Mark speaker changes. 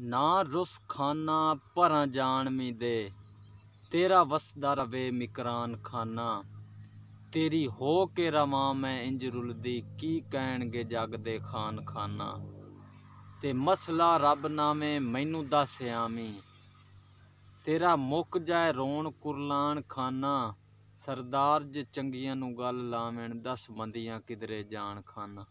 Speaker 1: ਨਾ ਰਸ ਖਾਨਾ ਭਰਾਂ ਜਾਣ ਮੀ ਦੇ ਤੇਰਾ ਵਸਦਾ ਰਵੇ ਮਿਕਰਾਨ ਖਾਨਾ ਤੇਰੀ ਹੋ ਕੇ ਰਵਾਂ ਮੈਂ ਇੰਜ ਰੁਲਦੀ ਕੀ ਕਹਿਣਗੇ ਜੱਗ ਦੇ ਖਾਨ ਖਾਨਾ ਤੇ ਮਸਲਾ ਰੱਬ ਨਾਵੇਂ ਮੈਨੂੰ ਦੱਸ ਆਮੀ ਤੇਰਾ ਮੁੱਕ ਜਾਏ ਰੋਣ ਕੁਰਲਾਨ ਖਾਨਾ ਸਰਦਾਰ ਜੇ ਚੰਗੀਆਂ ਨੂੰ ਗੱਲ ਲਾਵੇਂ ਦਸ ਬੰਦੀਆਂ ਕਿਧਰੇ ਜਾਣ ਖਾਨਾ